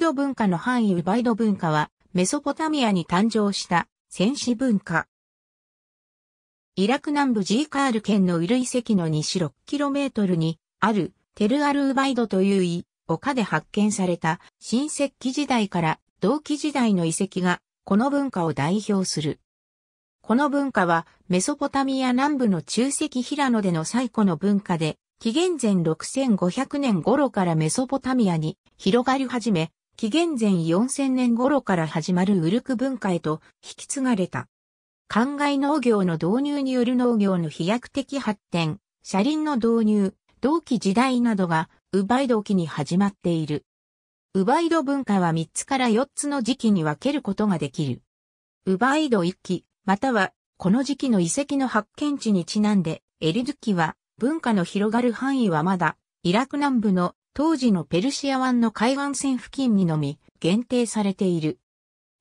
ド文化の範囲ウバイド文化は、メソポタミアに誕生した戦士文化。イラク南部ジーカール県のウル遺跡の西 6km にあるテルアルウバイドという遺丘で発見された新石器時代から同期時代の遺跡がこの文化を代表する。この文化はメソポタミア南部の中石平野での最古の文化で紀元前6500年頃からメソポタミアに広がり始め、紀元前4000年頃から始まるウルク文化へと引き継がれた。灌漑農業の導入による農業の飛躍的発展、車輪の導入、同期時代などが、ウバイド期に始まっている。ウバイド文化は3つから4つの時期に分けることができる。ウバイド1期、または、この時期の遺跡の発見地にちなんで、エリド期は、文化の広がる範囲はまだ、イラク南部の当時のペルシア湾の海岸線付近にのみ限定されている。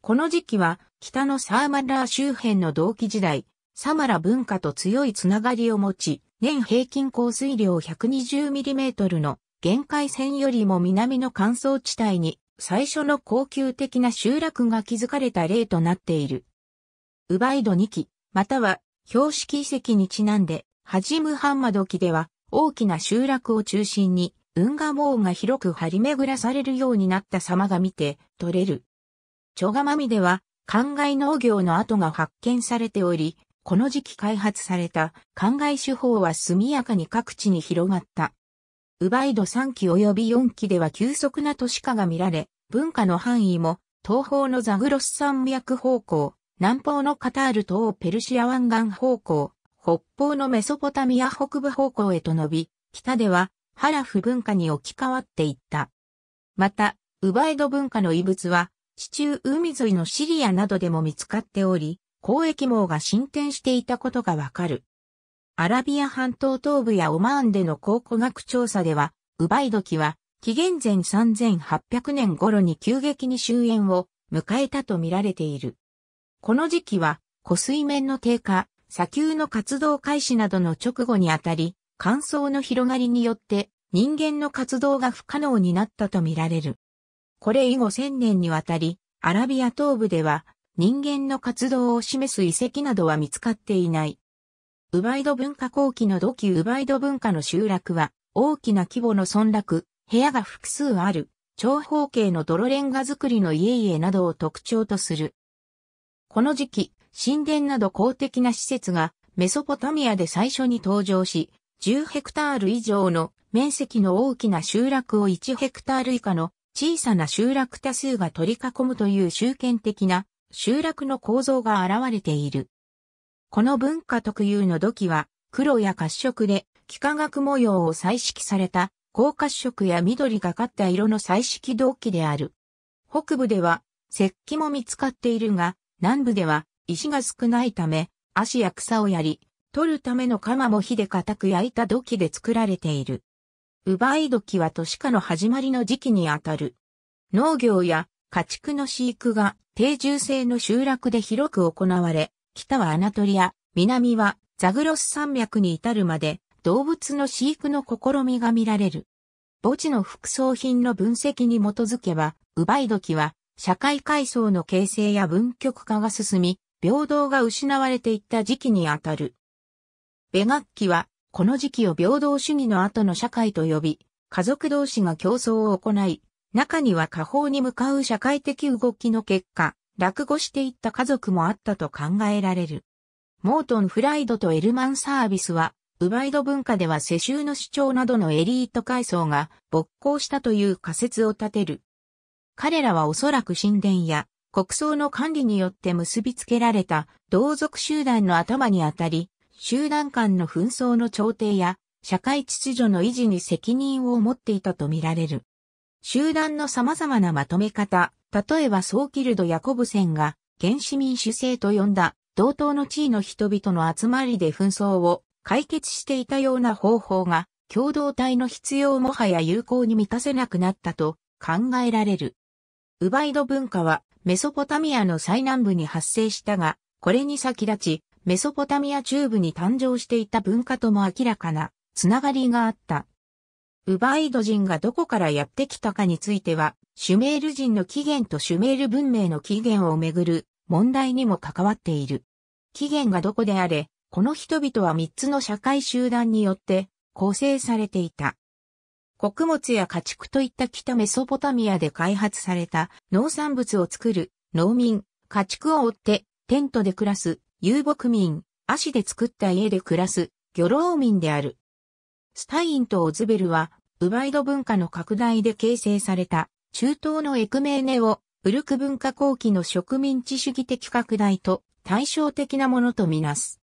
この時期は北のサーマラー周辺の同期時代、サマラ文化と強いつながりを持ち、年平均降水量 120mm の限界線よりも南の乾燥地帯に最初の高級的な集落が築かれた例となっている。ウバイド2期、または標識遺跡にちなんで、ハジムハンマド期では大きな集落を中心に運河網が広く張り巡らされるようになった様が見て取れる。チョガマミでは、灌漑農業の跡が発見されており、この時期開発された灌漑手法は速やかに各地に広がった。ウバイド3期及び4期では急速な都市化が見られ、文化の範囲も東方のザグロス山脈方向、南方のカタール東ペルシア湾岸方向、北方のメソポタミア北部方向へと伸び、北ではハラフ文化に置き換わっていった。また、ウバエド文化の遺物は、地中海沿いのシリアなどでも見つかっており、交易網が進展していたことがわかる。アラビア半島東部やオマーンでの考古学調査では、ウバイド期は、紀元前3800年頃に急激に終焉を迎えたと見られている。この時期は、湖水面の低下、砂丘の活動開始などの直後にあたり、乾燥の広がりによって人間の活動が不可能になったとみられる。これ以後1000年にわたり、アラビア東部では人間の活動を示す遺跡などは見つかっていない。ウバイド文化後期の土器ウバイド文化の集落は大きな規模の村落、部屋が複数ある、長方形の泥レンガ造りの家々などを特徴とする。この時期、神殿など公的な施設がメソポタミアで最初に登場し、10ヘクタール以上の面積の大きな集落を1ヘクタール以下の小さな集落多数が取り囲むという集権的な集落の構造が現れている。この文化特有の土器は黒や褐色で幾何学模様を彩色された高褐色や緑がかった色の彩色土器である。北部では石器も見つかっているが、南部では石が少ないため、足や草をやり、取るための釜も火で固く焼いた土器で作られている。奪い器は都市化の始まりの時期にあたる。農業や家畜の飼育が定住制の集落で広く行われ、北はアナトリア、南はザグロス山脈に至るまで動物の飼育の試みが見られる。墓地の副葬品の分析に基づけば、奪い器は社会階層の形成や文局化が進み、平等が失われていった時期にあたる。ベガッキは、この時期を平等主義の後の社会と呼び、家族同士が競争を行い、中には下方に向かう社会的動きの結果、落語していった家族もあったと考えられる。モートン・フライドとエルマン・サービスは、ウバイド文化では世襲の主張などのエリート階層が勃興したという仮説を立てる。彼らはおそらく神殿や国葬の管理によって結びつけられた同族集団の頭にあたり、集団間の紛争の調停や社会秩序の維持に責任を持っていたとみられる。集団の様々なまとめ方、例えばソーキルド・ヤコブセンが原始民主制と呼んだ同等の地位の人々の集まりで紛争を解決していたような方法が共同体の必要もはや有効に満たせなくなったと考えられる。ウバイド文化はメソポタミアの最南部に発生したが、これに先立ち、メソポタミア中部に誕生していた文化とも明らかなつながりがあった。ウバイド人がどこからやってきたかについては、シュメール人の起源とシュメール文明の起源をめぐる問題にも関わっている。起源がどこであれ、この人々は3つの社会集団によって構成されていた。穀物や家畜といった北メソポタミアで開発された農産物を作る農民、家畜を追ってテントで暮らす遊牧民、足で作った家で暮らす、漁老民である。スタインとオズベルは、ウバイド文化の拡大で形成された、中東のエクメーネを、ウルク文化後期の植民地主義的拡大と対照的なものとみなす。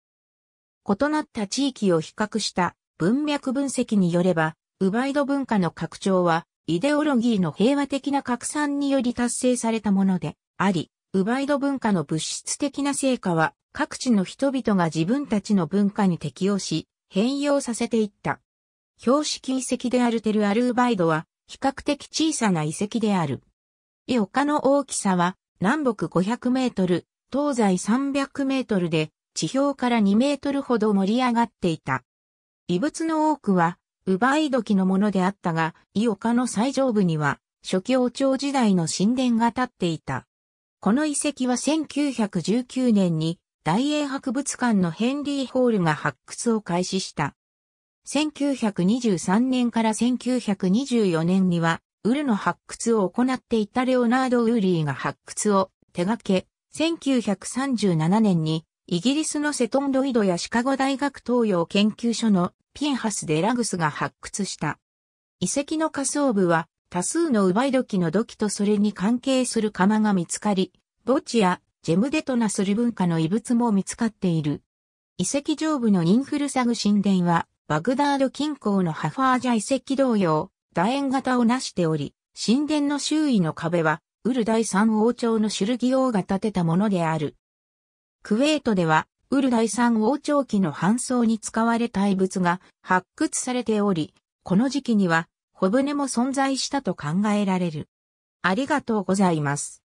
異なった地域を比較した文脈分析によれば、ウバイド文化の拡張は、イデオロギーの平和的な拡散により達成されたものであり、ウバイド文化の物質的な成果は、各地の人々が自分たちの文化に適応し、変容させていった。標識遺跡であるテルアルーバイドは、比較的小さな遺跡である。丘の大きさは、南北500メートル、東西300メートルで、地表から2メートルほど盛り上がっていた。遺物の多くは、ウバイド期のものであったが、伊丘の最上部には、初期王朝時代の神殿が建っていた。この遺跡は1919年に大英博物館のヘンリー・ホールが発掘を開始した。1923年から1924年には、ウルの発掘を行っていたレオナード・ウーリーが発掘を手掛け、1937年にイギリスのセトンロイドやシカゴ大学東洋研究所のピンハス・デラグスが発掘した。遺跡の下層部は多数の奪い時の土器とそれに関係する釜が見つかり、墓地やジェムデトナスル文化の遺物も見つかっている。遺跡上部のインフルサグ神殿は、バグダード近郊のハファージャ遺跡同様、楕円型を成しており、神殿の周囲の壁は、ウル第三王朝のシュルギ王が建てたものである。クウェートでは、ウル第三王朝期の搬送に使われた遺物が発掘されており、この時期には、小舟も存在したと考えられる。ありがとうございます。